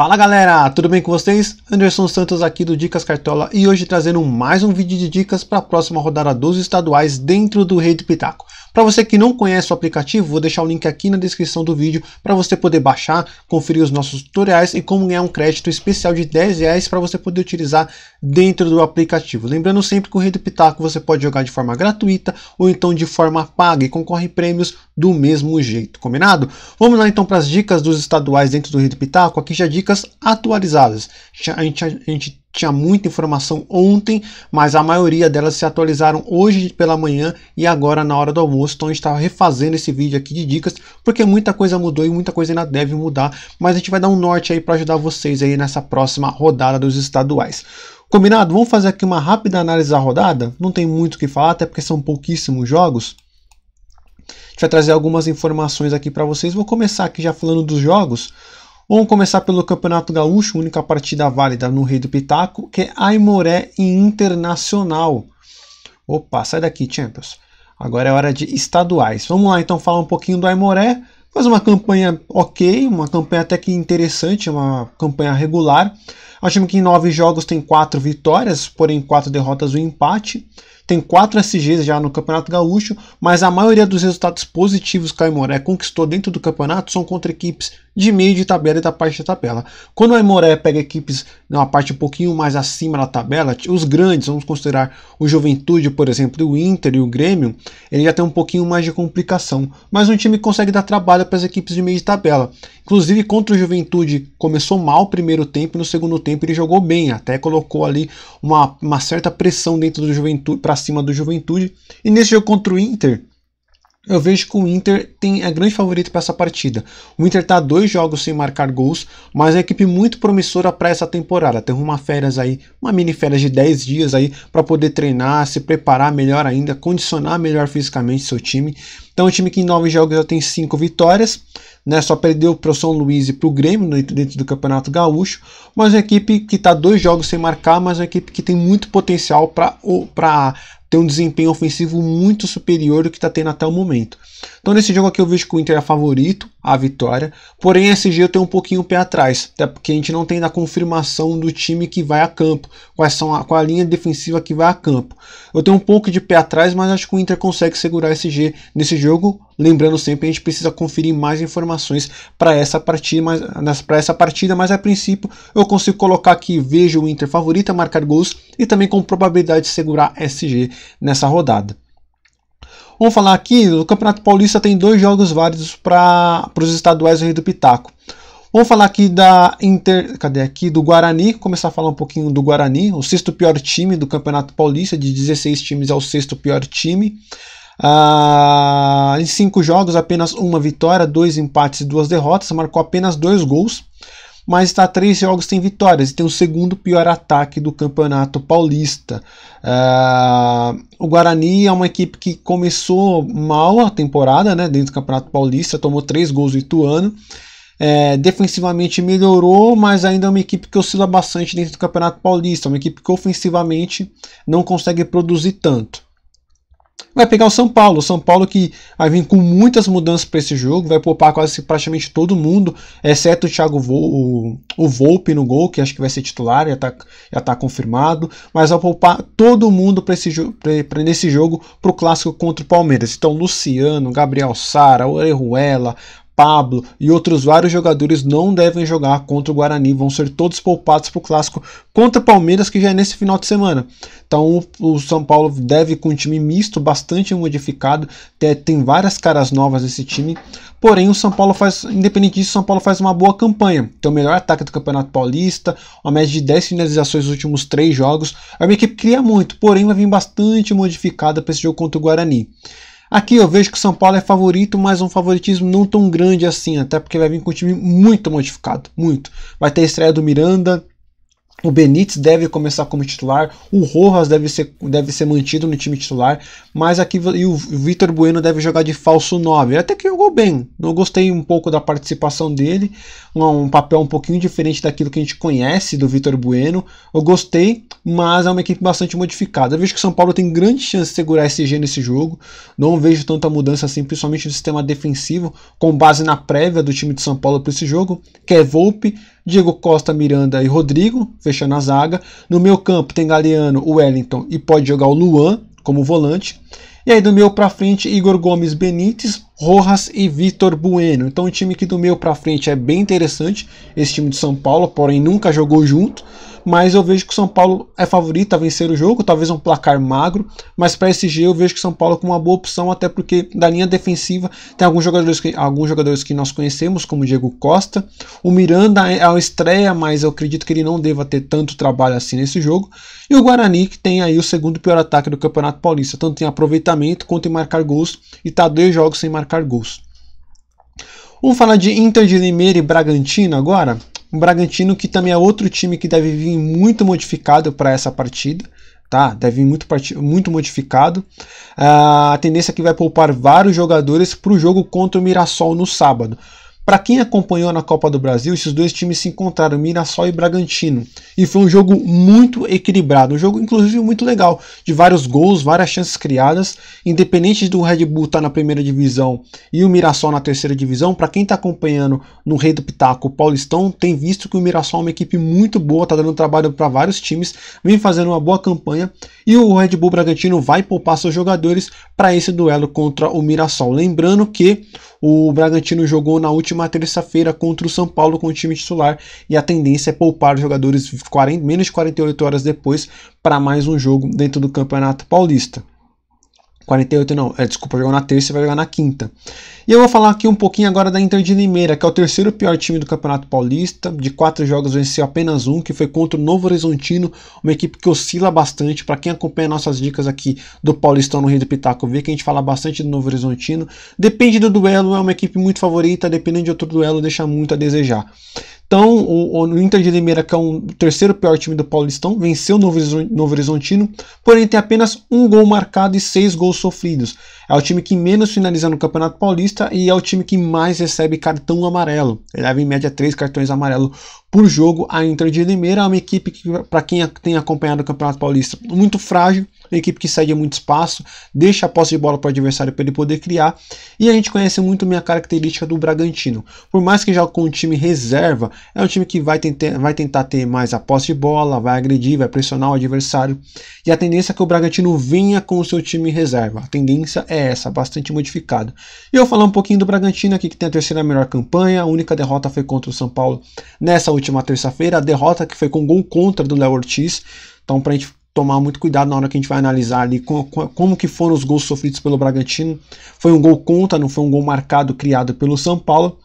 Fala galera, tudo bem com vocês? Anderson Santos aqui do Dicas Cartola e hoje trazendo mais um vídeo de dicas para a próxima rodada dos estaduais dentro do Rei do Pitaco. Para você que não conhece o aplicativo, vou deixar o link aqui na descrição do vídeo para você poder baixar, conferir os nossos tutoriais e como ganhar um crédito especial de 10 reais para você poder utilizar dentro do aplicativo. Lembrando sempre que o Rei do Pitaco você pode jogar de forma gratuita ou então de forma paga e concorre prêmios do mesmo jeito, combinado? Vamos lá então para as dicas dos estaduais dentro do Rei do Pitaco. Aqui já dica estatísticas atualizadas. A gente, a gente tinha muita informação ontem, mas a maioria delas se atualizaram hoje pela manhã e agora na hora do almoço. Então a gente está refazendo esse vídeo aqui de dicas, porque muita coisa mudou e muita coisa ainda deve mudar, mas a gente vai dar um norte aí para ajudar vocês aí nessa próxima rodada dos estaduais. Combinado? Vamos fazer aqui uma rápida análise da rodada? Não tem muito o que falar, até porque são pouquíssimos jogos. A gente vai trazer algumas informações aqui para vocês. Vou começar aqui já falando dos jogos. Vamos começar pelo Campeonato Gaúcho, única partida válida no Rei do Pitaco, que é Aimoré e Internacional. Opa, sai daqui, Champions. Agora é hora de estaduais. Vamos lá então falar um pouquinho do Aimoré. Faz uma campanha ok, uma campanha até que interessante, uma campanha regular. Achamos que em nove jogos tem quatro vitórias, porém quatro derrotas e um empate. Tem quatro SGs já no Campeonato Gaúcho, mas a maioria dos resultados positivos que o Aimoré conquistou dentro do campeonato são contra equipes de meio de tabela e da parte da tabela. Quando o Aimoré pega equipes na parte um pouquinho mais acima da tabela, os grandes, vamos considerar o Juventude, por exemplo, o Inter e o Grêmio, ele já tem um pouquinho mais de complicação. Mas um time consegue dar trabalho para as equipes de meio de tabela. Inclusive contra o Juventude começou mal o primeiro tempo e no segundo tempo ele jogou bem, até colocou ali uma, uma certa pressão dentro do Juventude para cima do Juventude. E nesse jogo contra o Inter, eu vejo que o Inter tem a é grande favorita para essa partida. O Inter está dois jogos sem marcar gols, mas é uma equipe muito promissora para essa temporada. Tem uma férias aí, uma mini férias de 10 dias aí para poder treinar, se preparar melhor ainda, condicionar melhor fisicamente seu time. Então, o time que em nove jogos já tem cinco vitórias, né? Só perdeu para o São Luís e para o Grêmio dentro do Campeonato Gaúcho, mas é uma equipe que está dois jogos sem marcar, mas é uma equipe que tem muito potencial para ter um desempenho ofensivo muito superior do que está tendo até o momento. Então nesse jogo aqui eu vejo que o Inter é favorito à vitória, porém SG eu tenho um pouquinho o pé atrás, até porque a gente não tem a confirmação do time que vai a campo, quais são a, qual a linha defensiva que vai a campo. Eu tenho um pouco de pé atrás, mas acho que o Inter consegue segurar SG nesse jogo, lembrando sempre, a gente precisa conferir mais informações para essa partida, mas para essa partida, mas a princípio eu consigo colocar aqui vejo o Inter favorita marcar gols e também com probabilidade de segurar SG nessa rodada. Vamos falar aqui, o Campeonato Paulista tem dois jogos válidos para os estaduais do Rio do Pitaco. Vamos falar aqui da Inter, cadê aqui do Guarani, começar a falar um pouquinho do Guarani, o sexto pior time do Campeonato Paulista, de 16 times é o sexto pior time. Ah, em cinco jogos, apenas uma vitória, dois empates e duas derrotas. Marcou apenas dois gols, mas está três jogos sem vitórias e tem o segundo pior ataque do Campeonato Paulista. Ah, o Guarani é uma equipe que começou mal a temporada né, dentro do Campeonato Paulista, tomou três gols do Ituano. É, defensivamente melhorou, mas ainda é uma equipe que oscila bastante dentro do Campeonato Paulista, uma equipe que ofensivamente não consegue produzir tanto vai pegar o São Paulo. O São Paulo que vai vir com muitas mudanças para esse jogo, vai poupar quase praticamente todo mundo, exceto o Thiago Vol, o, o Volpe no gol, que acho que vai ser titular, já está já tá confirmado, mas vai poupar todo mundo para esse jogo, nesse jogo para o clássico contra o Palmeiras. Então Luciano, Gabriel Sara, Orejuela, Pablo e outros vários jogadores não devem jogar contra o Guarani, vão ser todos poupados para o clássico contra o Palmeiras, que já é nesse final de semana. Então o São Paulo deve com um time misto, bastante modificado, tem várias caras novas nesse time. Porém, o São Paulo faz, independente disso, o São Paulo faz uma boa campanha. Tem o melhor ataque do Campeonato Paulista, uma média de 10 finalizações nos últimos 3 jogos. É uma equipe que cria muito, porém vai vir bastante modificada para esse jogo contra o Guarani. Aqui eu vejo que o São Paulo é favorito, mas um favoritismo não tão grande assim, até porque vai vir com um time muito modificado, muito. Vai ter a estreia do Miranda, o Benítez deve começar como titular, o Rojas deve ser, deve ser mantido no time titular, mas aqui e o Vitor Bueno deve jogar de falso 9. Até que jogou bem. não gostei um pouco da participação dele, um, um papel um pouquinho diferente daquilo que a gente conhece do Vitor Bueno. Eu gostei, mas é uma equipe bastante modificada. Eu vejo que o São Paulo tem grande chance de segurar esse G nesse jogo. Não vejo tanta mudança assim, principalmente no sistema defensivo, com base na prévia do time de São Paulo para esse jogo, que é Volpe, Diego Costa, Miranda e Rodrigo, fechando a zaga. No meu campo tem Galeano, Wellington e pode jogar o Luan como volante. E aí do meio para frente, Igor Gomes, Benítez, Rojas e Vitor Bueno. Então o time que do meio para frente é bem interessante, esse time de São Paulo, porém nunca jogou junto mas eu vejo que o São Paulo é favorito a vencer o jogo, talvez um placar magro, mas para esse eu vejo que o São Paulo é com uma boa opção, até porque da linha defensiva tem alguns jogadores que, alguns jogadores que nós conhecemos, como Diego Costa, o Miranda é uma estreia, mas eu acredito que ele não deva ter tanto trabalho assim nesse jogo, e o Guarani que tem aí o segundo pior ataque do Campeonato Paulista, tanto em aproveitamento quanto em marcar gols, e está dois jogos sem marcar gols. Vamos falar de Inter de Limeira e Bragantino agora? O Bragantino, que também é outro time que deve vir muito modificado para essa partida. Tá, deve vir muito, muito modificado. Ah, a tendência é que vai poupar vários jogadores para o jogo contra o Mirassol no sábado. Para quem acompanhou na Copa do Brasil, esses dois times se encontraram, Mirassol e Bragantino. E foi um jogo muito equilibrado, um jogo inclusive muito legal, de vários gols, várias chances criadas. Independente do Red Bull estar tá na primeira divisão e o Mirassol na terceira divisão, para quem está acompanhando no Rei do Pitaco, o Paulistão, tem visto que o Mirassol é uma equipe muito boa, está dando trabalho para vários times, vem fazendo uma boa campanha. E o Red Bull Bragantino vai poupar seus jogadores para esse duelo contra o Mirassol. Lembrando que o Bragantino jogou na última uma terça-feira contra o São Paulo com o time titular e a tendência é poupar os jogadores 40, menos de 48 horas depois para mais um jogo dentro do Campeonato Paulista. 48 não, é, desculpa, jogou na terça e vai jogar na quinta. E eu vou falar aqui um pouquinho agora da Inter de Limeira, que é o terceiro pior time do Campeonato Paulista. De quatro jogos venceu apenas um, que foi contra o Novo Horizontino, uma equipe que oscila bastante. Para quem acompanha nossas dicas aqui do Paulistão no Rio do Pitaco, vê que a gente fala bastante do Novo Horizontino. Depende do duelo, é uma equipe muito favorita, dependendo de outro duelo, deixa muito a desejar. Então, o, o Inter de Limeira, que é o terceiro pior time do Paulistão, venceu o Novo Horizontino, porém tem apenas um gol marcado e seis gols sofridos. É o time que menos finaliza no Campeonato Paulista e é o time que mais recebe cartão amarelo. Ele leva em média três cartões amarelos por jogo. A Inter de Limeira é uma equipe que, para quem tem acompanhado o Campeonato Paulista, muito frágil uma equipe que cede muito espaço, deixa a posse de bola para o adversário para ele poder criar. E a gente conhece muito minha característica do Bragantino. Por mais que jogue com um time reserva, é um time que vai, tentar, vai tentar ter mais a posse de bola, vai agredir, vai pressionar o adversário. E a tendência é que o Bragantino vinha com o seu time reserva. A tendência é essa, bastante modificada. E eu vou falar um pouquinho do Bragantino aqui, que tem a terceira melhor campanha. A única derrota foi contra o São Paulo nessa última terça-feira. A derrota que foi com gol contra do Léo Ortiz. Então, para a gente tomar muito cuidado na hora que a gente vai analisar ali como, como que foram os gols sofridos pelo Bragantino. Foi um gol contra, não foi um gol marcado criado pelo São Paulo.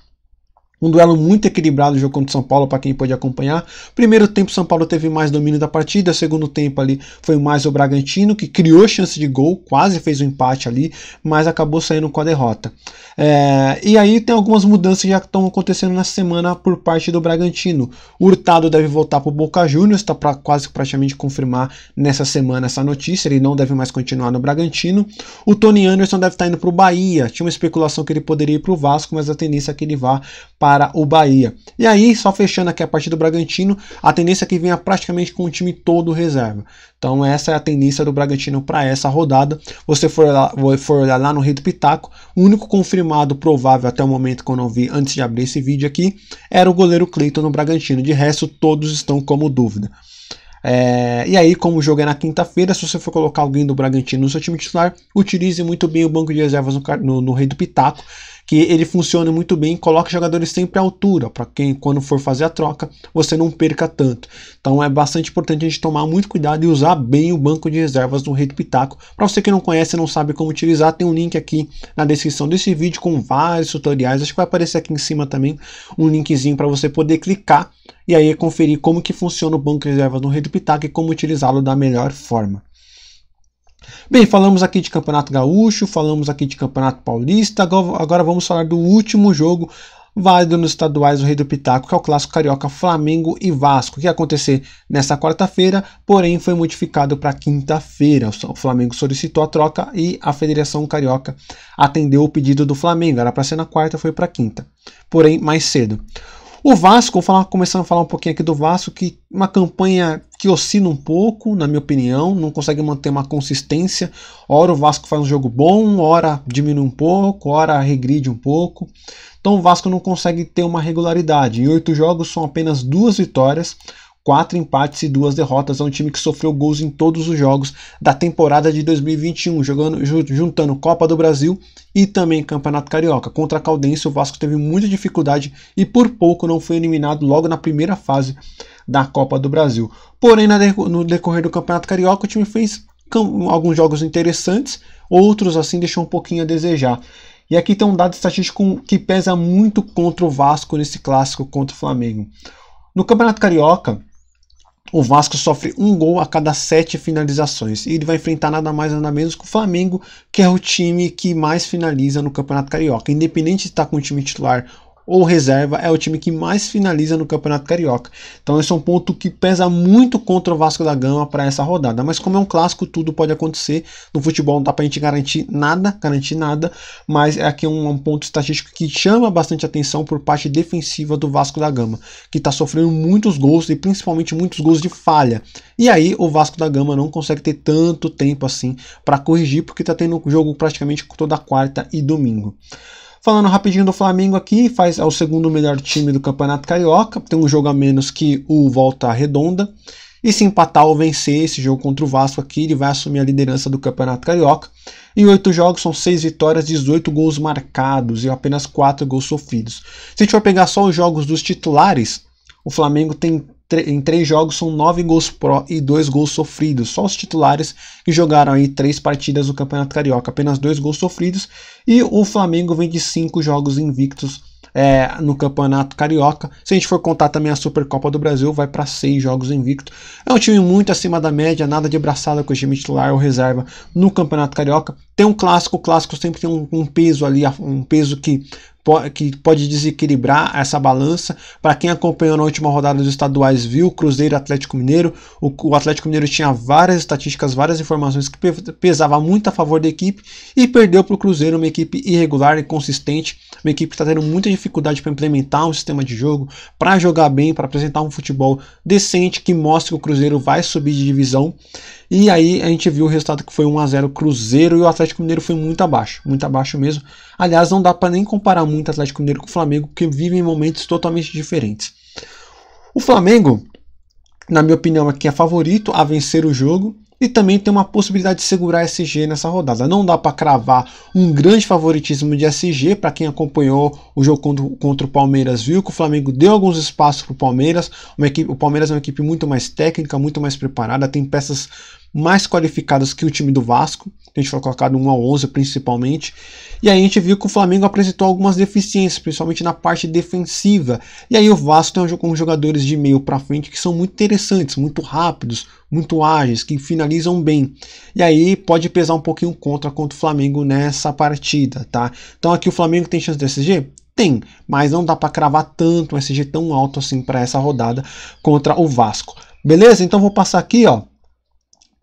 Um duelo muito equilibrado o jogo contra o São Paulo, para quem pôde acompanhar. Primeiro tempo, São Paulo teve mais domínio da partida. Segundo tempo, ali foi mais o Bragantino, que criou chance de gol, quase fez o um empate ali, mas acabou saindo com a derrota. É, e aí tem algumas mudanças que já estão acontecendo na semana por parte do Bragantino. O Hurtado deve voltar para o Boca Juniors, está pra, quase praticamente confirmar nessa semana essa notícia. Ele não deve mais continuar no Bragantino. O Tony Anderson deve estar tá indo para o Bahia. Tinha uma especulação que ele poderia ir para o Vasco, mas a tendência é que ele vá para para o Bahia. E aí, só fechando aqui a parte do Bragantino, a tendência é que venha praticamente com o time todo reserva. Então essa é a tendência do Bragantino para essa rodada. Você for olhar, for olhar lá no Rei do Pitaco, o único confirmado provável até o momento que eu não vi antes de abrir esse vídeo aqui, era o goleiro Cleiton no Bragantino. De resto, todos estão como dúvida. É, e aí, como o jogo é na quinta-feira, se você for colocar alguém do Bragantino no seu time titular, utilize muito bem o banco de reservas no, no, no Rei do Pitaco que ele funcione muito bem, coloque jogadores sempre à altura, para quem quando for fazer a troca, você não perca tanto. Então é bastante importante a gente tomar muito cuidado e usar bem o banco de reservas do Rei do Pitaco. Para você que não conhece e não sabe como utilizar, tem um link aqui na descrição desse vídeo com vários tutoriais, acho que vai aparecer aqui em cima também um linkzinho para você poder clicar e aí conferir como que funciona o banco de reservas do Rei do Pitaco e como utilizá-lo da melhor forma. Bem, falamos aqui de Campeonato Gaúcho, falamos aqui de Campeonato Paulista, agora vamos falar do último jogo válido nos estaduais do Rei do Pitaco, que é o clássico carioca Flamengo e Vasco, que ia acontecer nesta quarta-feira, porém foi modificado para quinta-feira. O Flamengo solicitou a troca e a Federação Carioca atendeu o pedido do Flamengo. Era para ser na quarta, foi para quinta, porém mais cedo. O Vasco, vou falar, começando a falar um pouquinho aqui do Vasco, que uma campanha que oscila um pouco, na minha opinião, não consegue manter uma consistência. Ora o Vasco faz um jogo bom, ora diminui um pouco, ora regride um pouco. Então o Vasco não consegue ter uma regularidade. Em oito jogos são apenas duas vitórias, quatro empates e duas derrotas. É um time que sofreu gols em todos os jogos da temporada de 2021, jogando, juntando Copa do Brasil e também Campeonato Carioca. Contra a Caldense, o Vasco teve muita dificuldade e por pouco não foi eliminado logo na primeira fase da Copa do Brasil. Porém, no decorrer do Campeonato Carioca, o time fez alguns jogos interessantes, outros assim deixou um pouquinho a desejar. E aqui tem um dado estatístico que pesa muito contra o Vasco nesse clássico contra o Flamengo. No Campeonato Carioca, o Vasco sofre um gol a cada sete finalizações e ele vai enfrentar nada mais nada menos que o Flamengo, que é o time que mais finaliza no Campeonato Carioca. Independente de estar com o time titular ou reserva, é o time que mais finaliza no Campeonato Carioca. Então esse é um ponto que pesa muito contra o Vasco da Gama para essa rodada. Mas como é um clássico, tudo pode acontecer. No futebol não dá para a gente garantir nada, garantir nada, mas é aqui um, um ponto estatístico que chama bastante atenção por parte defensiva do Vasco da Gama, que está sofrendo muitos gols e principalmente muitos gols de falha. E aí o Vasco da Gama não consegue ter tanto tempo assim para corrigir, porque está tendo jogo praticamente toda quarta e domingo. Falando rapidinho do Flamengo aqui, faz é o segundo melhor time do Campeonato Carioca, tem um jogo a menos que o Volta Redonda. E se empatar ou vencer esse jogo contra o Vasco aqui, ele vai assumir a liderança do Campeonato Carioca. Em oito jogos são seis vitórias, 18 gols marcados e apenas quatro gols sofridos. Se a gente for pegar só os jogos dos titulares, o Flamengo tem em três jogos são nove gols pró e dois gols sofridos. Só os titulares que jogaram aí três partidas do Campeonato Carioca, apenas dois gols sofridos. E o Flamengo vem de cinco jogos invictos é, no Campeonato Carioca. Se a gente for contar também a Supercopa do Brasil, vai para seis jogos invictos É um time muito acima da média, nada de abraçada com o time titular ou reserva no Campeonato Carioca. Tem um clássico, o clássico sempre tem um, um peso ali, um peso que que pode desequilibrar essa balança. Para quem acompanhou na última rodada dos estaduais, viu Cruzeiro Atlético Mineiro. O, o Atlético Mineiro tinha várias estatísticas, várias informações que pesava muito a favor da equipe e perdeu para o Cruzeiro, uma equipe irregular e consistente, uma equipe que está tendo muita dificuldade para implementar um sistema de jogo, para jogar bem, para apresentar um futebol decente que mostra que o Cruzeiro vai subir de divisão. E aí a gente viu o resultado que foi 1 a 0 Cruzeiro e o Atlético Mineiro foi muito abaixo, muito abaixo mesmo. Aliás, não dá para nem comparar muito Atlético Mineiro com o Flamengo, que vivem momentos totalmente diferentes. O Flamengo, na minha opinião, aqui é, é favorito a vencer o jogo, e também tem uma possibilidade de segurar SG nessa rodada. Não dá para cravar um grande favoritismo de SG, para quem acompanhou o jogo contra, contra, o Palmeiras, viu que o Flamengo deu alguns espaços para o Palmeiras. Equipe, o Palmeiras é uma equipe muito mais técnica, muito mais preparada, tem peças mais qualificadas que o time do Vasco, a gente foi colocado 1 a 11 principalmente. E aí a gente viu que o Flamengo apresentou algumas deficiências, principalmente na parte defensiva. E aí o Vasco tem alguns jogadores de meio para frente que são muito interessantes, muito rápidos, muito ágeis, que finalizam bem. E aí pode pesar um pouquinho contra contra o Flamengo nessa partida, tá? Então aqui o Flamengo tem chance de SG? Tem, mas não dá para cravar tanto um SG tão alto assim para essa rodada contra o Vasco. Beleza? Então vou passar aqui, ó,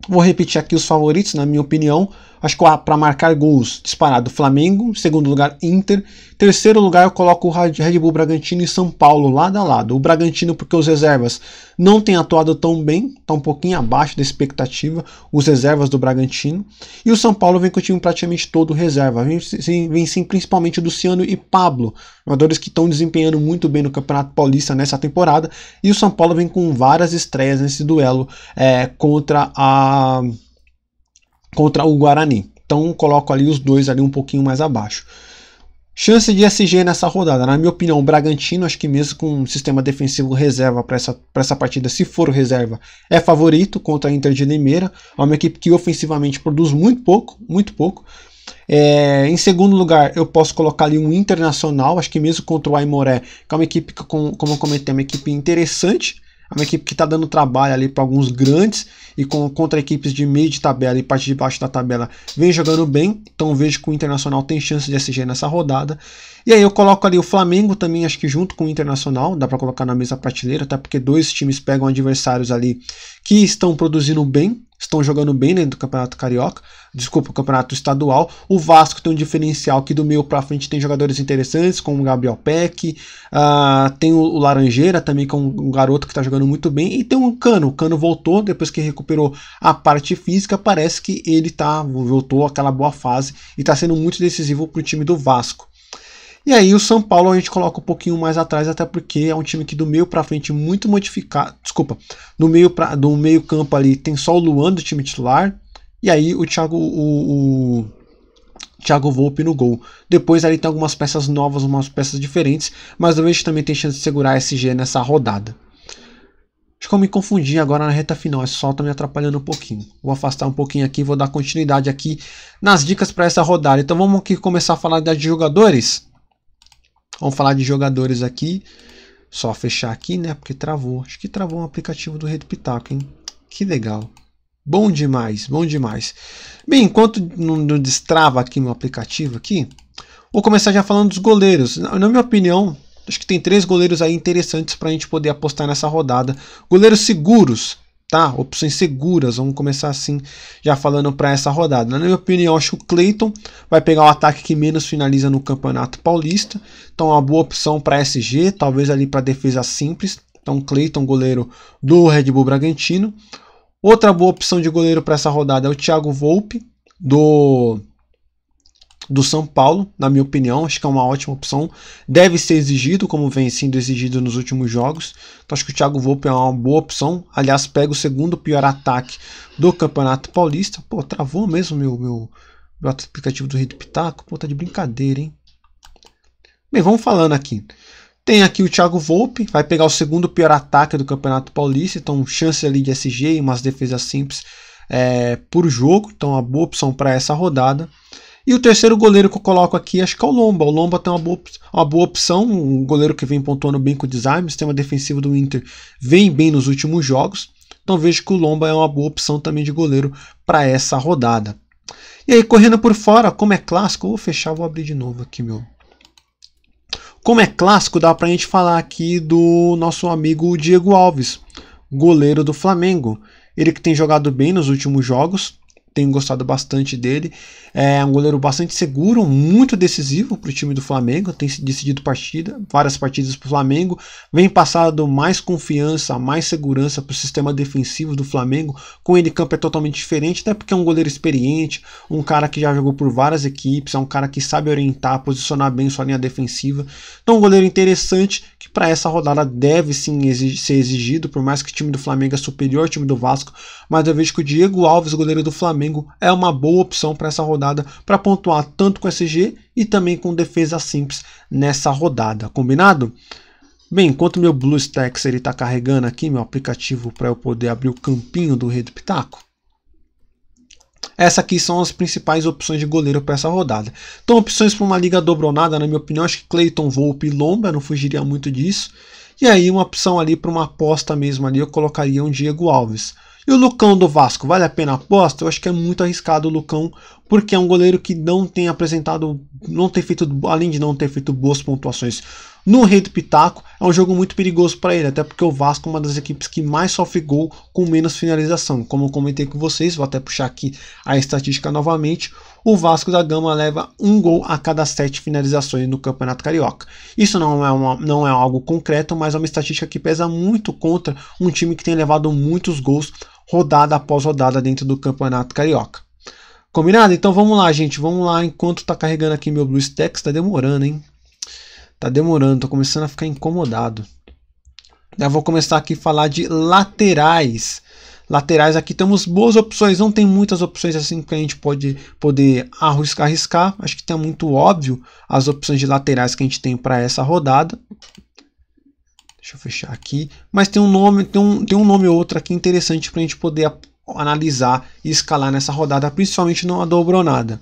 Vou repetir aqui os favoritos, na minha opinião acho que para marcar gols, disparado Flamengo, segundo lugar Inter, terceiro lugar eu coloco o Red Bull Bragantino e São Paulo lado a lado. O Bragantino porque os reservas não têm atuado tão bem, está um pouquinho abaixo da expectativa, os reservas do Bragantino. E o São Paulo vem com o time praticamente todo reserva, vem sim, vem sim principalmente Luciano e Pablo, jogadores que estão desempenhando muito bem no Campeonato Paulista nessa temporada. E o São Paulo vem com várias estreias nesse duelo é, contra a contra o Guarani. Então coloco ali os dois ali um pouquinho mais abaixo. Chance de SG nessa rodada, na minha opinião, o Bragantino, acho que mesmo com um sistema defensivo reserva para essa, essa partida, se for reserva, é favorito contra a Inter de Limeira. É uma equipe que ofensivamente produz muito pouco, muito pouco. É, em segundo lugar, eu posso colocar ali um Internacional, acho que mesmo contra o Aimoré, que é uma equipe, que, como eu comentei, é uma equipe interessante é uma equipe que está dando trabalho ali para alguns grandes e com, contra equipes de meio de tabela e parte de baixo da tabela vem jogando bem. Então vejo que o Internacional tem chance de SG nessa rodada. E aí eu coloco ali o Flamengo também, acho que junto com o Internacional, dá para colocar na mesa prateleira, até porque dois times pegam adversários ali que estão produzindo bem, estão jogando bem dentro do Campeonato Carioca, desculpa, o Campeonato Estadual. O Vasco tem um diferencial que do meio para frente tem jogadores interessantes, como o Gabriel Peck, uh, tem o Laranjeira também, que é um, um garoto que está jogando muito bem, e tem um Cano. O Cano voltou, depois que recuperou a parte física, parece que ele tá, voltou àquela boa fase e está sendo muito decisivo para o time do Vasco. E aí o São Paulo a gente coloca um pouquinho mais atrás, até porque é um time que do meio para frente é muito modificado. Desculpa, no meio pra, do meio campo ali tem só o Luan do time titular. E aí o Thiago o, o Thiago Volpe no gol. Depois ali tem algumas peças novas, umas peças diferentes, mas o Verde também tem chance de segurar a SG nessa rodada. Acho que eu me confundi agora na reta final, esse sol tá me atrapalhando um pouquinho. Vou afastar um pouquinho aqui, vou dar continuidade aqui nas dicas para essa rodada. Então vamos aqui começar a falar das de jogadores. Vamos falar de jogadores aqui. Só fechar aqui, né? Porque travou. Acho que travou um aplicativo do Rei do Pitaco, hein? Que legal. Bom demais, bom demais. Bem, enquanto não, não destrava aqui meu aplicativo aqui, vou começar já falando dos goleiros. Na, na minha opinião, acho que tem três goleiros aí interessantes para a gente poder apostar nessa rodada. Goleiros seguros tá? Opções seguras, vamos começar assim, já falando para essa rodada. Na minha opinião, acho que o Clayton vai pegar o ataque que menos finaliza no Campeonato Paulista, então uma boa opção para SG, talvez ali para defesa simples. Então Clayton, goleiro do Red Bull Bragantino. Outra boa opção de goleiro para essa rodada é o Thiago Volpe do do São Paulo, na minha opinião, acho que é uma ótima opção. Deve ser exigido, como vem sendo exigido nos últimos jogos. Então acho que o Thiago Volpe é uma boa opção. Aliás, pega o segundo pior ataque do Campeonato Paulista. Pô, travou mesmo meu, meu, meu aplicativo do Rio do Pitaco. Pô, tá de brincadeira, hein? Bem, vamos falando aqui. Tem aqui o Thiago Volpe, vai pegar o segundo pior ataque do Campeonato Paulista, então chance ali de SG e umas defesas simples é, por jogo, então uma boa opção para essa rodada. E o terceiro goleiro que eu coloco aqui, acho que é o Lomba. O Lomba tem uma boa, uma boa opção, um goleiro que vem pontuando bem com o design, o sistema defensivo do Inter vem bem nos últimos jogos. Então vejo que o Lomba é uma boa opção também de goleiro para essa rodada. E aí, correndo por fora, como é clássico, vou fechar, vou abrir de novo aqui, meu. Como é clássico, dá pra gente falar aqui do nosso amigo Diego Alves, goleiro do Flamengo. Ele que tem jogado bem nos últimos jogos, tenho gostado bastante dele. É um goleiro bastante seguro, muito decisivo para o time do Flamengo, tem decidido partida, várias partidas para o Flamengo, vem passado mais confiança, mais segurança para o sistema defensivo do Flamengo. Com ele, campo é totalmente diferente, até porque é um goleiro experiente, um cara que já jogou por várias equipes, é um cara que sabe orientar, posicionar bem sua linha defensiva. Então, um goleiro interessante que para essa rodada deve sim exig ser exigido, por mais que o time do Flamengo é superior ao time do Vasco, mas eu vejo que o Diego Alves, goleiro do Flamengo, Flamengo é uma boa opção para essa rodada para pontuar tanto com SG e também com defesa simples nessa rodada, combinado? Bem, enquanto meu BlueStacks ele está carregando aqui meu aplicativo para eu poder abrir o campinho do Rei do Pitaco, essas aqui são as principais opções de goleiro para essa rodada. Então, opções para uma liga dobronada, na minha opinião, acho que Clayton, Volpe e Lomba, não fugiria muito disso. E aí, uma opção ali para uma aposta mesmo ali, eu colocaria um Diego Alves. E o Lucão do Vasco, vale a pena a aposta? Eu acho que é muito arriscado o Lucão, porque é um goleiro que não tem apresentado, não tem feito, além de não ter feito boas pontuações no Rei do Pitaco, é um jogo muito perigoso para ele, até porque o Vasco é uma das equipes que mais sofre gol com menos finalização. Como eu comentei com vocês, vou até puxar aqui a estatística novamente. O Vasco da Gama leva um gol a cada sete finalizações no Campeonato Carioca. Isso não é, uma, não é algo concreto, mas é uma estatística que pesa muito contra um time que tem levado muitos gols rodada após rodada dentro do Campeonato Carioca. Combinado? Então vamos lá, gente. Vamos lá. Enquanto tá carregando aqui meu BlueStacks, tá demorando, hein? Tá demorando, tô começando a ficar incomodado. Já vou começar aqui a falar de laterais. Laterais aqui temos boas opções, não tem muitas opções assim que a gente pode poder arriscar, arriscar. Acho que tá muito óbvio as opções de laterais que a gente tem para essa rodada. Deixa eu fechar aqui. Mas tem um nome, tem um, tem um nome ou outro aqui interessante para a gente poder analisar e escalar nessa rodada, principalmente numa dobronada.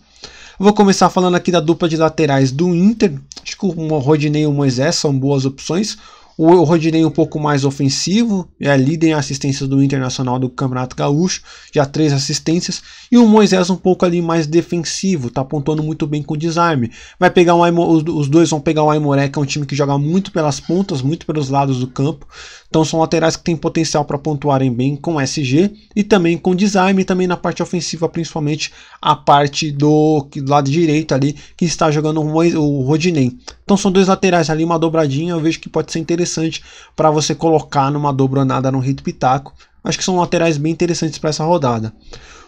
Vou começar falando aqui da dupla de laterais do Inter. Acho que o Rodinei e o Moisés são boas opções o Rodinei um pouco mais ofensivo, é líder em assistências do Internacional do Campeonato Gaúcho, já três assistências, e o Moisés um pouco ali mais defensivo, tá pontuando muito bem com o desarme. Vai pegar um Aimo, os dois vão pegar o um Aimoré, que é um time que joga muito pelas pontas, muito pelos lados do campo. Então são laterais que têm potencial para pontuarem bem com SG e também com desarme, também na parte ofensiva, principalmente a parte do, do lado direito ali, que está jogando o Rodinei. Então são dois laterais ali, uma dobradinha, eu vejo que pode ser interessante para você colocar numa dobranada no rito pitaco. Acho que são laterais bem interessantes para essa rodada.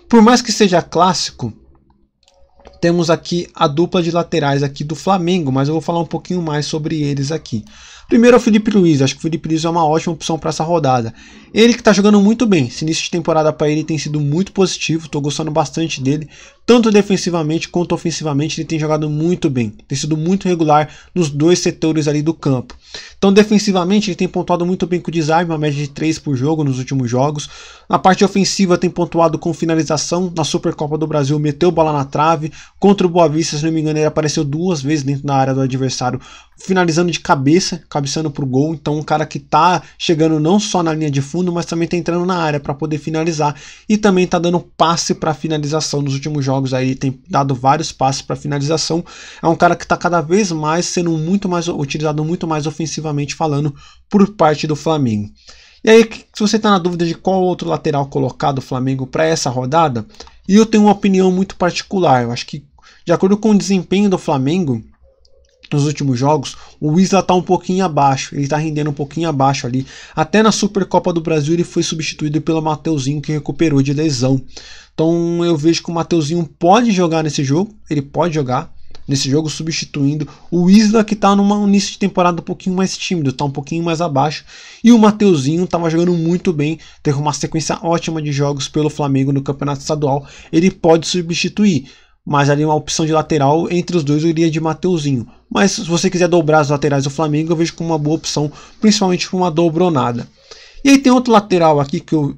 Por mais que seja clássico, temos aqui a dupla de laterais aqui do Flamengo, mas eu vou falar um pouquinho mais sobre eles aqui. Primeiro é o Felipe Luiz, acho que o Felipe Luiz é uma ótima opção para essa rodada. Ele que está jogando muito bem, esse início de temporada para ele tem sido muito positivo, estou gostando bastante dele, tanto defensivamente quanto ofensivamente, ele tem jogado muito bem. Tem sido muito regular nos dois setores ali do campo. Então, defensivamente, ele tem pontuado muito bem com o desarme, uma média de 3 por jogo nos últimos jogos. Na parte ofensiva, tem pontuado com finalização. Na Supercopa do Brasil, meteu bola na trave. Contra o Boa Vista, se não me engano, ele apareceu duas vezes dentro da área do adversário finalizando de cabeça, cabeçando pro gol. Então, um cara que tá chegando não só na linha de fundo, mas também tá entrando na área para poder finalizar e também tá dando passe para finalização. Nos últimos jogos aí tem dado vários passes para finalização. É um cara que tá cada vez mais sendo muito mais utilizado muito mais ofensivamente falando por parte do Flamengo. E aí, se você está na dúvida de qual outro lateral colocar do Flamengo para essa rodada, eu tenho uma opinião muito particular. Eu acho que, de acordo com o desempenho do Flamengo, nos últimos jogos, o Isla está um pouquinho abaixo, ele está rendendo um pouquinho abaixo ali. Até na Supercopa do Brasil ele foi substituído pelo Mateuzinho que recuperou de lesão. Então eu vejo que o Mateuzinho pode jogar nesse jogo, ele pode jogar nesse jogo substituindo o Isla que está numa início de temporada um pouquinho mais tímido, está um pouquinho mais abaixo, e o Mateuzinho estava jogando muito bem, teve uma sequência ótima de jogos pelo Flamengo no Campeonato Estadual, ele pode substituir mas ali uma opção de lateral entre os dois eu iria de Mateuzinho. Mas se você quiser dobrar as laterais do Flamengo, eu vejo como uma boa opção, principalmente com uma dobronada. E aí tem outro lateral aqui que eu,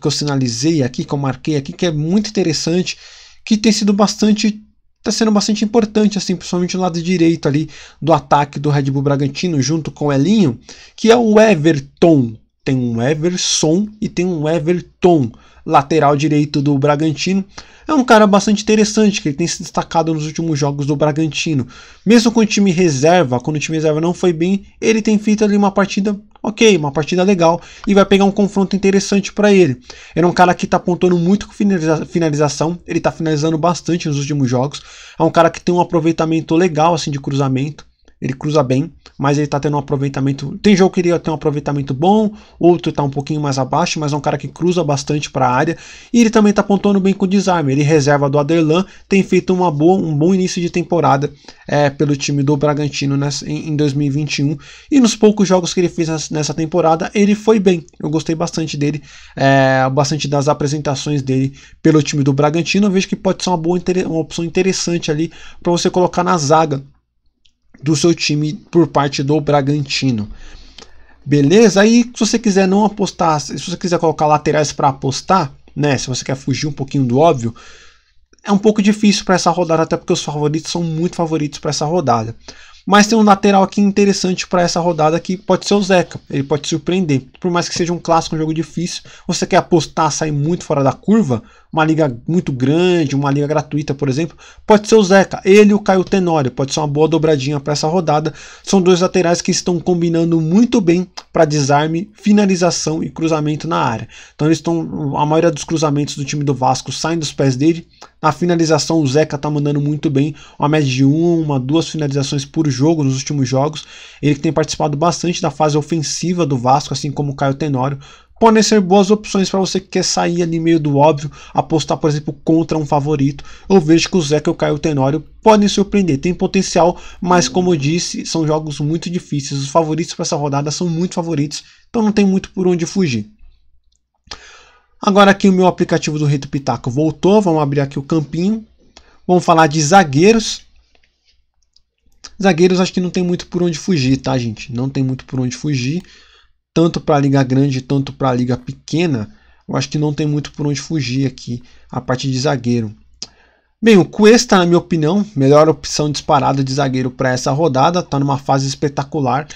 que eu sinalizei aqui, que eu marquei aqui, que é muito interessante, que tem sido bastante. está sendo bastante importante, assim, principalmente no lado direito ali do ataque do Red Bull Bragantino, junto com o Elinho, que é o Everton. Tem um Everson e tem um Everton lateral direito do Bragantino. É um cara bastante interessante, que ele tem se destacado nos últimos jogos do Bragantino. Mesmo com o time reserva, quando o time reserva não foi bem, ele tem feito ali uma partida ok, uma partida legal e vai pegar um confronto interessante para ele. Ele é um cara que está apontando muito com finaliza finalização, ele está finalizando bastante nos últimos jogos. É um cara que tem um aproveitamento legal assim de cruzamento ele cruza bem, mas ele tá tendo um aproveitamento. Tem jogo que ele tem um aproveitamento bom, outro tá um pouquinho mais abaixo, mas é um cara que cruza bastante para a área. E ele também tá pontuando bem com o desarme. Ele reserva do Aderlan, tem feito uma boa, um bom início de temporada é, pelo time do Bragantino nessa, em, em, 2021. E nos poucos jogos que ele fez nessa temporada, ele foi bem. Eu gostei bastante dele, é, bastante das apresentações dele pelo time do Bragantino. Eu vejo que pode ser uma boa uma opção interessante ali para você colocar na zaga do seu time por parte do Bragantino. Beleza? Aí, se você quiser não apostar, se você quiser colocar laterais para apostar, né? Se você quer fugir um pouquinho do óbvio, é um pouco difícil para essa rodada, até porque os favoritos são muito favoritos para essa rodada. Mas tem um lateral aqui interessante para essa rodada que pode ser o Zeca. Ele pode surpreender. Por mais que seja um clássico, um jogo difícil, você quer apostar, sair muito fora da curva, uma liga muito grande, uma liga gratuita, por exemplo, pode ser o Zeca. Ele e o Caio Tenório. Pode ser uma boa dobradinha para essa rodada. São dois laterais que estão combinando muito bem para desarme, finalização e cruzamento na área. Então eles estão. A maioria dos cruzamentos do time do Vasco saem dos pés dele. Na finalização, o Zeca tá mandando muito bem, uma média de uma, duas finalizações por jogo nos últimos jogos. Ele que tem participado bastante da fase ofensiva do Vasco, assim como o Caio Tenório. Podem ser boas opções para você que quer sair ali meio do óbvio, apostar, por exemplo, contra um favorito. Eu vejo que o Zeca e o Caio Tenório podem surpreender, tem potencial, mas como eu disse, são jogos muito difíceis. Os favoritos para essa rodada são muito favoritos, então não tem muito por onde fugir. Agora aqui o meu aplicativo do Rei Pitaco voltou, vamos abrir aqui o campinho. Vamos falar de zagueiros. Zagueiros acho que não tem muito por onde fugir, tá gente? Não tem muito por onde fugir, tanto para a liga grande, tanto para a liga pequena. Eu acho que não tem muito por onde fugir aqui a parte de zagueiro. Bem, o Cuesta, na minha opinião, melhor opção disparada de zagueiro para essa rodada. Está numa fase espetacular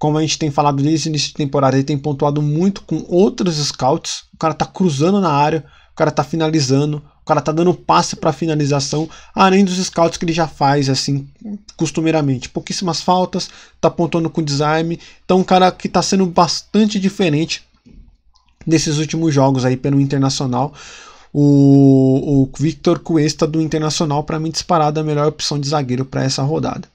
como a gente tem falado desde o início de temporada, ele tem pontuado muito com outros scouts. O cara tá cruzando na área, o cara tá finalizando, o cara tá dando passe para finalização, além dos scouts que ele já faz assim costumeiramente. Pouquíssimas faltas, tá pontuando com desarme. Então, um cara que tá sendo bastante diferente desses últimos jogos aí pelo Internacional. O, o Victor Cuesta do Internacional, para mim, disparado a melhor opção de zagueiro para essa rodada.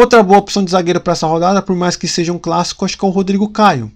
Outra boa opção de zagueiro para essa rodada, por mais que seja um clássico, acho que é o Rodrigo Caio.